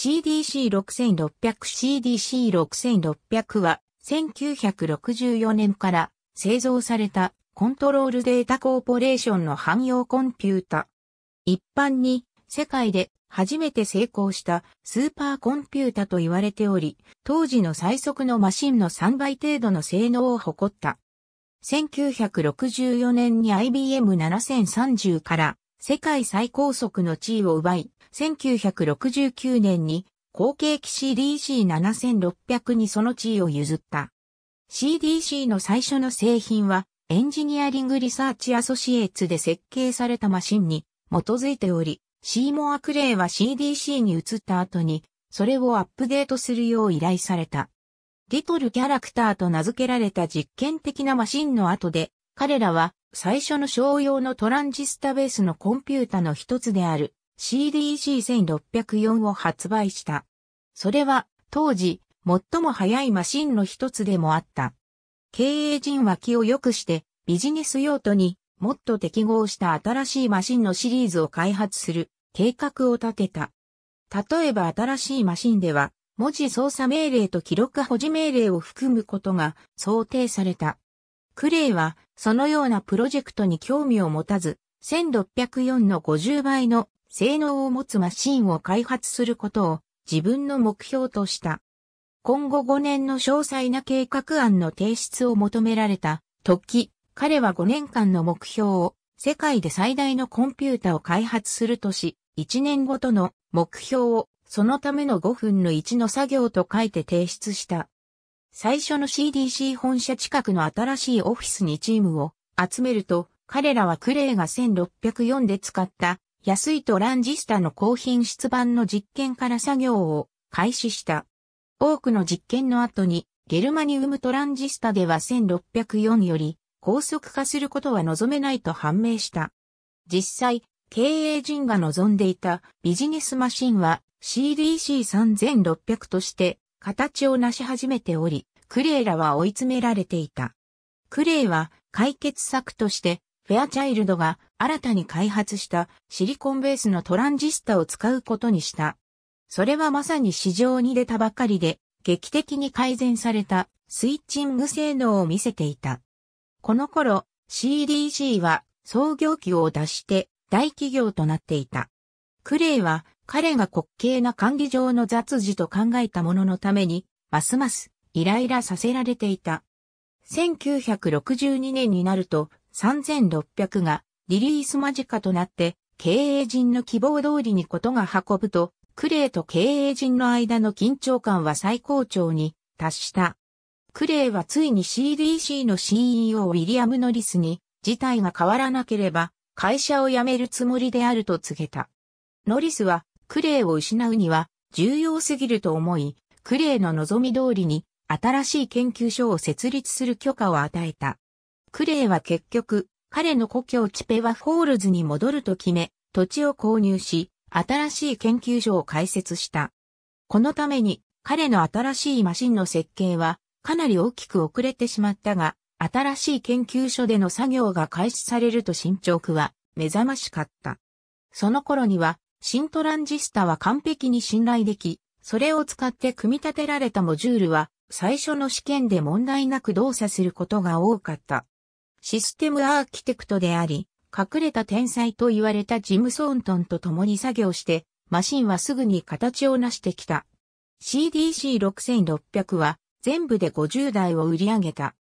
CDC6600 CDC6600 は1964年から製造されたコントロールデータコーポレーションの汎用コンピュータ。一般に世界で初めて成功したスーパーコンピュータと言われており、当時の最速のマシンの3倍程度の性能を誇った。1964年に IBM7030 から世界最高速の地位を奪い、1969年に後継機 CDC7600 にその地位を譲った。CDC の最初の製品は、エンジニアリングリサーチアソシエーツで設計されたマシンに基づいており、シーモア・クレイは CDC に移った後に、それをアップデートするよう依頼された。リトルキャラクターと名付けられた実験的なマシンの後で、彼らは最初の商用のトランジスタベースのコンピュータの一つである CDC1604 を発売した。それは当時最も早いマシンの一つでもあった。経営陣は気を良くしてビジネス用途にもっと適合した新しいマシンのシリーズを開発する計画を立てた。例えば新しいマシンでは文字操作命令と記録保持命令を含むことが想定された。クレイはそのようなプロジェクトに興味を持たず、1604の50倍の性能を持つマシンを開発することを自分の目標とした。今後5年の詳細な計画案の提出を求められた時、彼は5年間の目標を世界で最大のコンピュータを開発するとし、1年ごとの目標をそのための5分の1の作業と書いて提出した。最初の CDC 本社近くの新しいオフィスにチームを集めると、彼らはクレイが1604で使った安いトランジスタの高品質版の実験から作業を開始した。多くの実験の後にゲルマニウムトランジスタでは1604より高速化することは望めないと判明した。実際、経営陣が望んでいたビジネスマシンは CDC3600 として形を成し始めており、クレイらは追い詰められていた。クレイは解決策として、フェアチャイルドが新たに開発したシリコンベースのトランジスタを使うことにした。それはまさに市場に出たばかりで、劇的に改善されたスイッチング性能を見せていた。この頃、CDG は創業期を出して大企業となっていた。クレイは彼が滑稽な管理上の雑事と考えたもののために、ますますイライラさせられていた。1962年になると3600がリリース間近となって経営陣の希望通りにことが運ぶとクレイと経営陣の間の緊張感は最高潮に達した。クレイはついに CDC の CEO ウィリアム・ノリスに事態が変わらなければ会社を辞めるつもりであると告げた。ノリスはクレイを失うには重要すぎると思い、クレイの望み通りに新しい研究所を設立する許可を与えた。クレイは結局、彼の故郷チペワフォールズに戻ると決め、土地を購入し、新しい研究所を開設した。このために、彼の新しいマシンの設計は、かなり大きく遅れてしまったが、新しい研究所での作業が開始されると進捗は目覚ましかった。その頃には、新トランジスタは完璧に信頼でき、それを使って組み立てられたモジュールは最初の試験で問題なく動作することが多かった。システムアーキテクトであり、隠れた天才と言われたジム・ソーントンと共に作業して、マシンはすぐに形を成してきた。CDC6600 は全部で50台を売り上げた。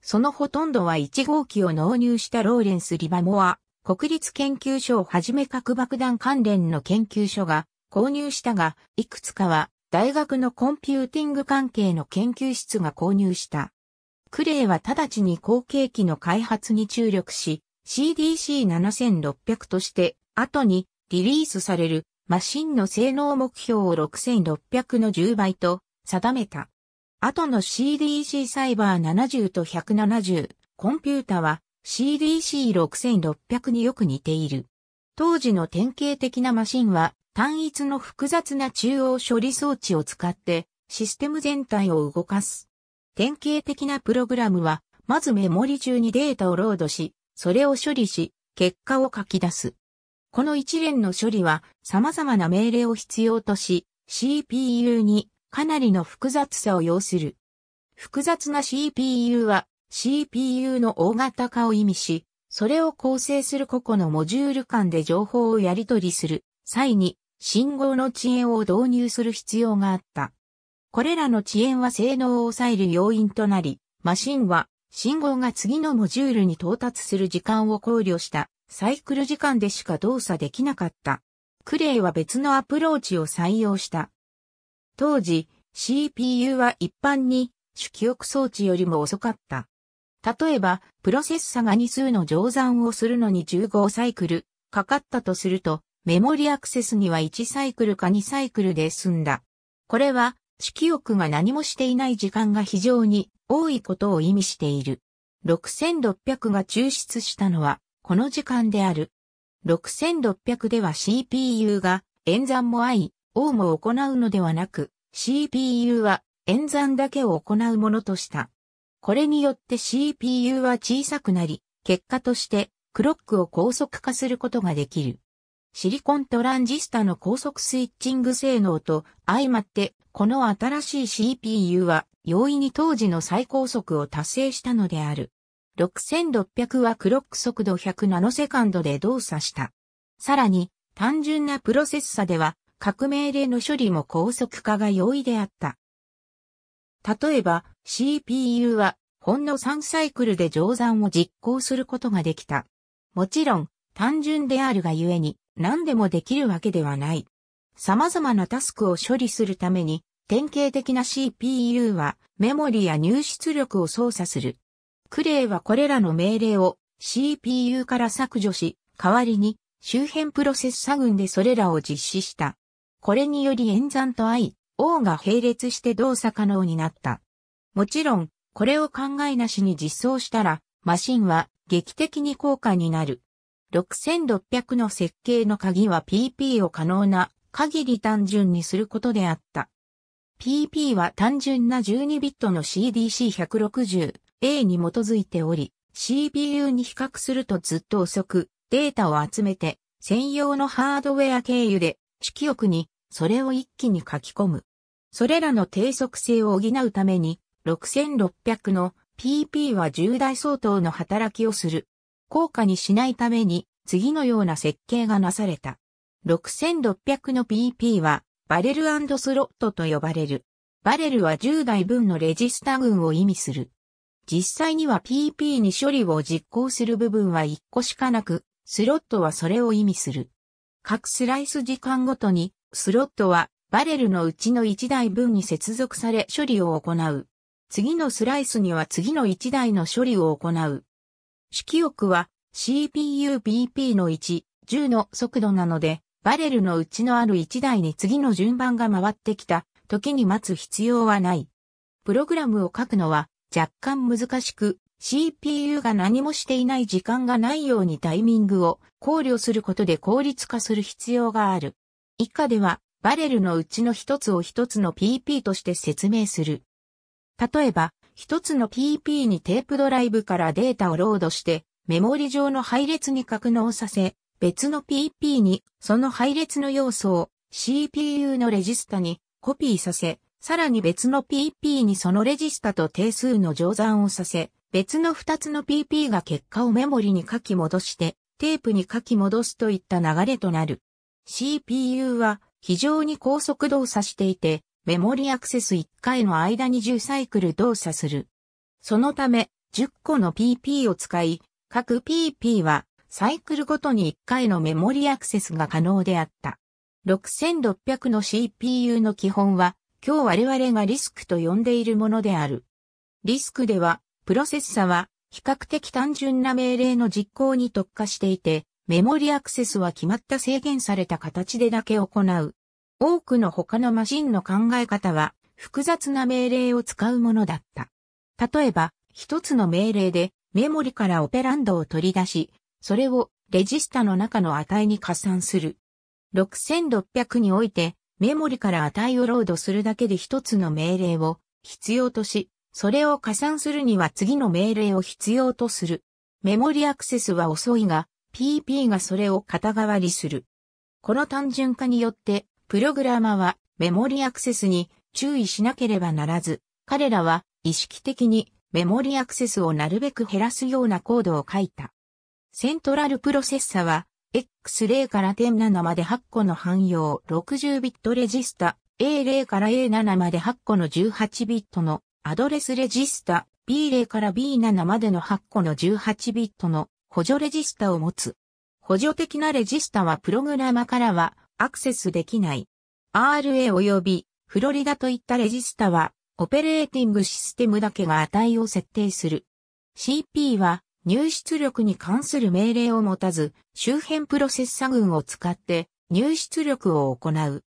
そのほとんどは1号機を納入したローレンス・リバモア、国立研究所をはじめ核爆弾関連の研究所が購入したが、いくつかは大学のコンピューティング関係の研究室が購入した。クレイは直ちに後継機の開発に注力し、CDC7600 として、後にリリースされるマシンの性能目標を6600の10倍と定めた。後の CDC サイバー70と170、コンピュータは CDC6600 によく似ている。当時の典型的なマシンは単一の複雑な中央処理装置を使ってシステム全体を動かす。典型的なプログラムは、まずメモリ中にデータをロードし、それを処理し、結果を書き出す。この一連の処理は様々な命令を必要とし、CPU にかなりの複雑さを要する。複雑な CPU は CPU の大型化を意味し、それを構成する個々のモジュール間で情報をやり取りする際に信号の遅延を導入する必要があった。これらの遅延は性能を抑える要因となり、マシンは信号が次のモジュールに到達する時間を考慮したサイクル時間でしか動作できなかった。クレイは別のアプローチを採用した。当時、CPU は一般に主記憶装置よりも遅かった。例えば、プロセッサが2数の乗算をするのに15サイクルかかったとすると、メモリアクセスには1サイクルか2サイクルで済んだ。これは、色欲が何もしていない時間が非常に多いことを意味している。6600が抽出したのは、この時間である。6600では CPU が演算も I、O も行うのではなく、CPU は演算だけを行うものとした。これによって CPU は小さくなり、結果としてクロックを高速化することができる。シリコントランジスタの高速スイッチング性能と相まって、この新しい CPU は容易に当時の最高速を達成したのである。6600はクロック速度100ナノセカンドで動作した。さらに、単純なプロセッサでは、各命令の処理も高速化が容易であった。例えば、CPU は、ほんの3サイクルで乗算を実行することができた。もちろん、単純であるがゆえに、何でもできるわけではない。様々なタスクを処理するために、典型的な CPU はメモリや入出力を操作する。クレイはこれらの命令を CPU から削除し、代わりに周辺プロセス作群でそれらを実施した。これにより演算と I、O が並列して動作可能になった。もちろん、これを考えなしに実装したら、マシンは劇的に高価になる。6600の設計の鍵は PP を可能な限り単純にすることであった。PP は単純な12ビットの CDC160A に基づいており、CPU に比較するとずっと遅くデータを集めて専用のハードウェア経由で色欲にそれを一気に書き込む。それらの低速性を補うために6600の PP は重大相当の働きをする。高価にしないために次のような設計がなされた。6600の PP はバレルスロットと呼ばれる。バレルは10台分のレジスタ群を意味する。実際には PP に処理を実行する部分は1個しかなく、スロットはそれを意味する。各スライス時間ごとに、スロットはバレルのうちの1台分に接続され処理を行う。次のスライスには次の1台の処理を行う。色欲は CPU-BP の1、10の速度なので、バレルのうちのある1台に次の順番が回ってきた時に待つ必要はない。プログラムを書くのは若干難しく、CPU が何もしていない時間がないようにタイミングを考慮することで効率化する必要がある。以下では、バレルのうちの一つを一つの PP として説明する。例えば、一つの PP にテープドライブからデータをロードして、メモリ上の配列に格納させ、別の PP にその配列の要素を CPU のレジスタにコピーさせ、さらに別の PP にそのレジスタと定数の乗算をさせ、別の2つの PP が結果をメモリに書き戻して、テープに書き戻すといった流れとなる。CPU は非常に高速動作していて、メモリアクセス1回の間に10サイクル動作する。そのため、10個の PP を使い、各 PP はサイクルごとに1回のメモリアクセスが可能であった。6600の CPU の基本は、今日我々がリスクと呼んでいるものである。リスクでは、プロセッサは比較的単純な命令の実行に特化していて、メモリアクセスは決まった制限された形でだけ行う。多くの他のマシンの考え方は複雑な命令を使うものだった。例えば、一つの命令でメモリからオペランドを取り出し、それをレジスタの中の値に加算する。6600において、メモリから値をロードするだけで一つの命令を必要とし、それを加算するには次の命令を必要とする。メモリアクセスは遅いが、PP がそれを肩代わりする。この単純化によってプログラマはメモリアクセスに注意しなければならず、彼らは意識的にメモリアクセスをなるべく減らすようなコードを書いた。セントラルプロセッサは X0 から1 0 7まで8個の汎用60ビットレジスタ、A0 から A7 まで8個の18ビットのアドレスレジスタ、B0 から B7 までの8個の18ビットの補助レジスタを持つ。補助的なレジスタはプログラマからはアクセスできない。RA 及びフロリダといったレジスタは、オペレーティングシステムだけが値を設定する。CP は入出力に関する命令を持たず、周辺プロセッサ群を使って入出力を行う。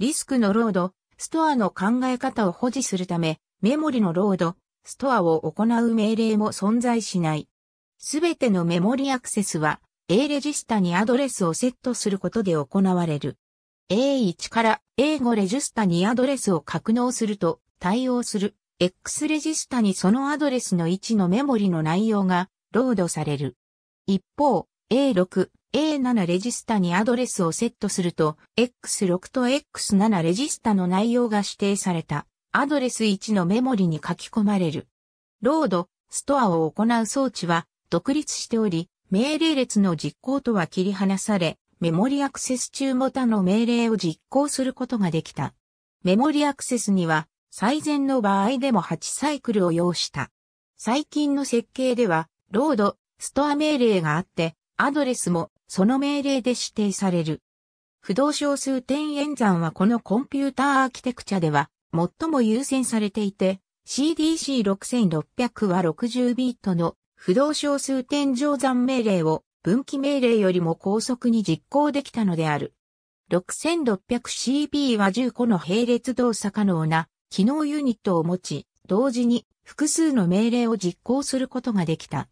リスクのロード、ストアの考え方を保持するため、メモリのロード、ストアを行う命令も存在しない。すべてのメモリアクセスは A レジスタにアドレスをセットすることで行われる。A1 から A5 レジスタにアドレスを格納すると対応する X レジスタにそのアドレスの位置のメモリの内容がロードされる。一方、A6、A7 レジスタにアドレスをセットすると X6 と X7 レジスタの内容が指定されたアドレス1のメモリに書き込まれる。ロード、ストアを行う装置は独立しており、命令列の実行とは切り離され、メモリアクセス中も他の命令を実行することができた。メモリアクセスには最善の場合でも8サイクルを要した。最近の設計では、ロード、ストア命令があって、アドレスもその命令で指定される。不動小数点演算はこのコンピューターアーキテクチャでは最も優先されていて、CDC6600 は60ビートの不動小数点乗算命令を分岐命令よりも高速に実行できたのである。6600CB は10個の並列動作可能な機能ユニットを持ち、同時に複数の命令を実行することができた。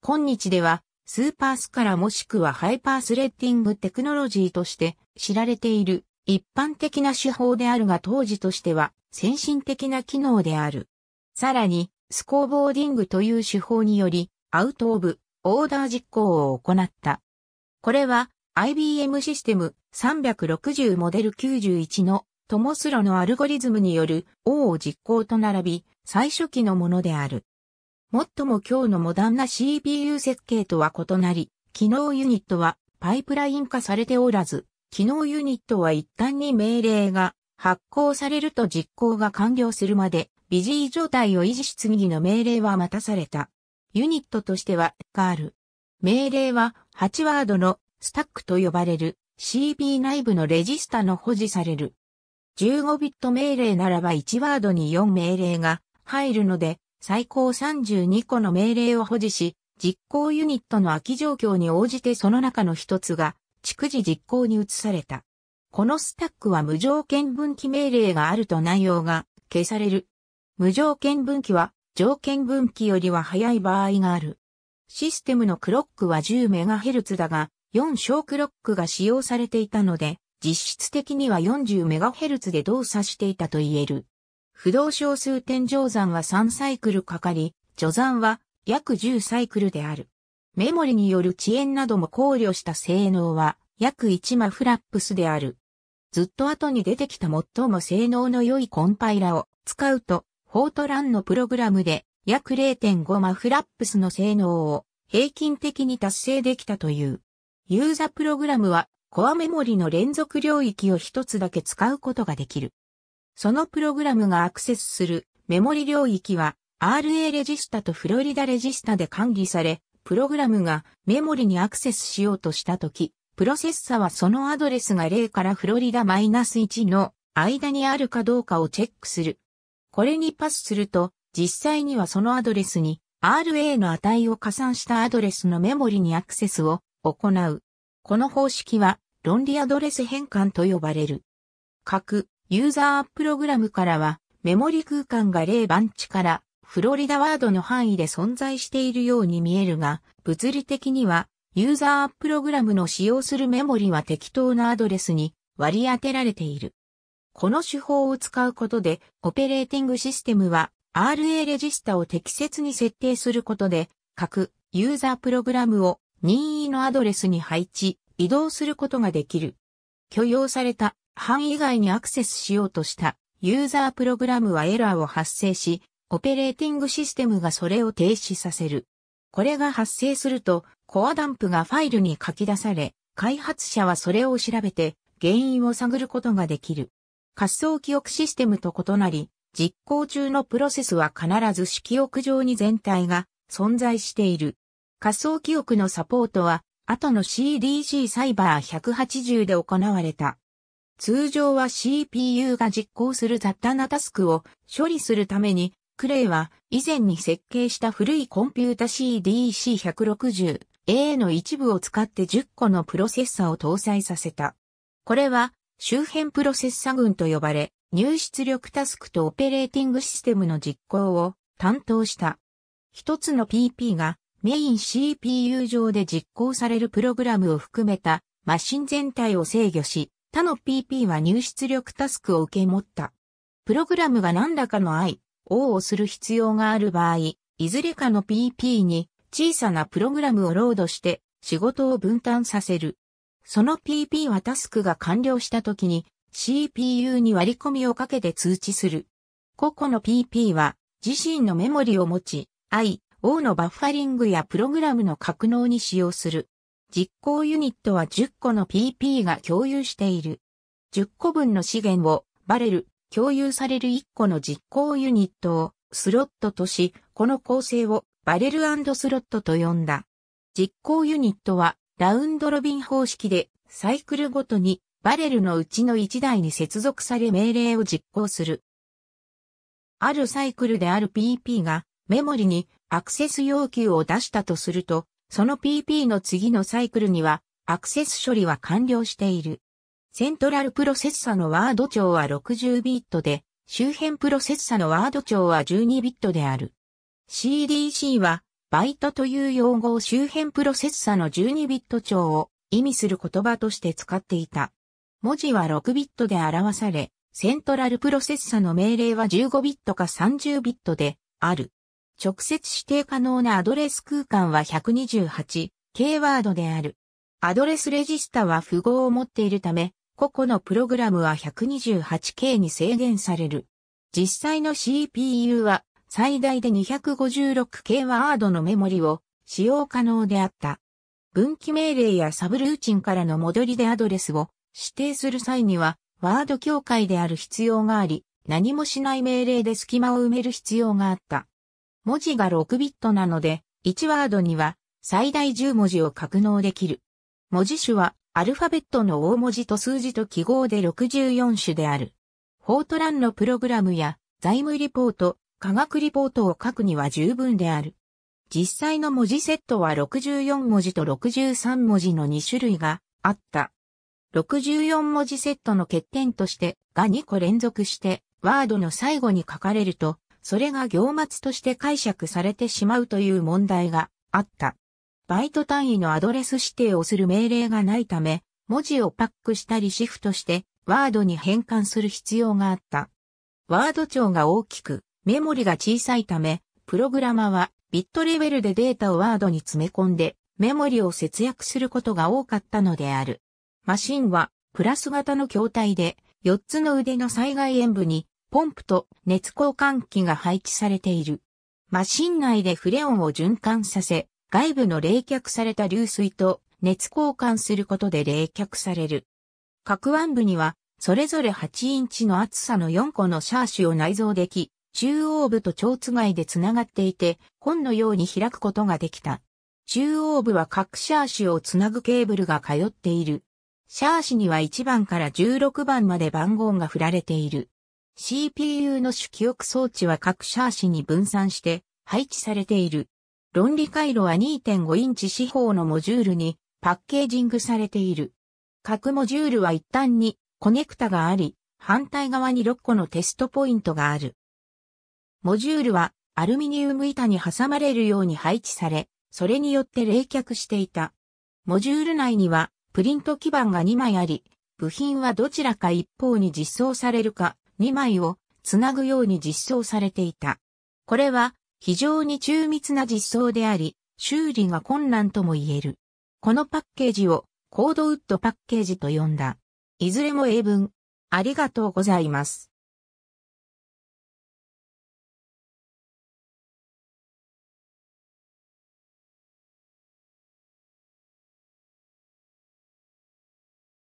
今日では、スーパースからもしくはハイパースレッディングテクノロジーとして知られている一般的な手法であるが当時としては先進的な機能である。さらに、スコーボーディングという手法により、アウトオブ、オーダー実行を行った。これは IBM システム360モデル91のトモスロのアルゴリズムによる O を実行と並び最初期のものである。最も今日のモダンな CPU 設計とは異なり、機能ユニットはパイプライン化されておらず、機能ユニットは一旦に命令が発行されると実行が完了するまで、ビジー状態を維持し次の命令は待たされた。ユニットとしてはガール。命令は8ワードのスタックと呼ばれる CB 内部のレジスタの保持される。15ビット命令ならば1ワードに4命令が入るので、最高32個の命令を保持し、実行ユニットの空き状況に応じてその中の一つが、逐次実行に移された。このスタックは無条件分岐命令があると内容が消される。無条件分岐は条件分岐よりは早い場合がある。システムのクロックは 10MHz だが、4小クロックが使用されていたので、実質的には 40MHz で動作していたと言える。不動小数点乗算は3サイクルかかり、除算は約10サイクルである。メモリによる遅延なども考慮した性能は約1マフラップスである。ずっと後に出てきた最も性能の良いコンパイラを使うとフォートランのプログラムで約0.5マフラップスの性能を平均的に達成できたという。ユーザプログラムはコアメモリの連続領域を一つだけ使うことができる。そのプログラムがアクセスするメモリ領域は RA レジスタとフロリダレジスタで管理され、プログラムがメモリにアクセスしようとしたとき、プロセッサはそのアドレスが0からフロリダ -1 の間にあるかどうかをチェックする。これにパスすると、実際にはそのアドレスに RA の値を加算したアドレスのメモリにアクセスを行う。この方式は論理アドレス変換と呼ばれる。各ユーザープログラムからはメモリ空間が0番地からフロリダワードの範囲で存在しているように見えるが、物理的にはユーザープログラムの使用するメモリは適当なアドレスに割り当てられている。この手法を使うことで、オペレーティングシステムは RA レジスタを適切に設定することで、各ユーザープログラムを任意のアドレスに配置、移動することができる。許容された範囲外にアクセスしようとしたユーザープログラムはエラーを発生し、オペレーティングシステムがそれを停止させる。これが発生すると、コアダンプがファイルに書き出され、開発者はそれを調べて原因を探ることができる。滑走記憶システムと異なり、実行中のプロセスは必ず式。記憶上に全体が存在している。仮想記憶のサポートは、後の CDC サイバー180で行われた。通常は CPU が実行する雑多なタスクを処理するために、クレイは以前に設計した古いコンピュータ CDC160A の一部を使って10個のプロセッサを搭載させた。これは周辺プロセッサ群と呼ばれ、入出力タスクとオペレーティングシステムの実行を担当した。一つの PP がメイン CPU 上で実行されるプログラムを含めたマシン全体を制御し、他の PP は入出力タスクを受け持った。プログラムが何らかの I、O をする必要がある場合、いずれかの PP に小さなプログラムをロードして仕事を分担させる。その PP はタスクが完了した時に CPU に割り込みをかけて通知する。個々の PP は自身のメモリを持ち、I、O のバッファリングやプログラムの格納に使用する。実行ユニットは10個の PP が共有している。10個分の資源をバレル、共有される1個の実行ユニットをスロットとし、この構成をバレルスロットと呼んだ。実行ユニットはラウンドロビン方式でサイクルごとにバレルのうちの1台に接続され命令を実行する。あるサイクルである PP がメモリにアクセス要求を出したとすると、その PP の次のサイクルにはアクセス処理は完了している。セントラルプロセッサのワード長は60ビットで、周辺プロセッサのワード長は12ビットである。CDC はバイトという用語を周辺プロセッサの12ビット帳を意味する言葉として使っていた。文字は6ビットで表され、セントラルプロセッサの命令は15ビットか30ビットである。直接指定可能なアドレス空間は 128K ワードである。アドレスレジスタは符号を持っているため、個々のプログラムは 128K に制限される。実際の CPU は最大で 256K ワードのメモリを使用可能であった。分岐命令やサブルーチンからの戻りでアドレスを指定する際には、ワード境界である必要があり、何もしない命令で隙間を埋める必要があった。文字が6ビットなので、1ワードには最大10文字を格納できる。文字種はアルファベットの大文字と数字と記号で64種である。フォートランのプログラムや財務リポート、科学リポートを書くには十分である。実際の文字セットは64文字と63文字の2種類があった。64文字セットの欠点としてが2個連続してワードの最後に書かれると、それが行末として解釈されてしまうという問題があった。バイト単位のアドレス指定をする命令がないため、文字をパックしたりシフトしてワードに変換する必要があった。ワード長が大きくメモリが小さいため、プログラマはビットレベルでデータをワードに詰め込んで、メモリを節約することが多かったのである。マシンは、プラス型の筐体で、4つの腕の災害演部に、ポンプと熱交換器が配置されている。マシン内でフレオンを循環させ、外部の冷却された流水と熱交換することで冷却される。各腕部には、それぞれ8インチの厚さの4個のシャーシュを内蔵でき、中央部と蝶つがいでつながっていて、本のように開くことができた。中央部は各シャーシをつなぐケーブルが通っている。シャーシには1番から16番まで番号が振られている。CPU の主記憶装置は各シャーシに分散して配置されている。論理回路は2.5インチ四方のモジュールにパッケージングされている。各モジュールは一旦にコネクタがあり、反対側に6個のテストポイントがある。モジュールはアルミニウム板に挟まれるように配置され、それによって冷却していた。モジュール内にはプリント基板が2枚あり、部品はどちらか一方に実装されるか2枚をつなぐように実装されていた。これは非常に中密な実装であり、修理が困難とも言える。このパッケージをコードウッドパッケージと呼んだ。いずれも英文。ありがとうございます。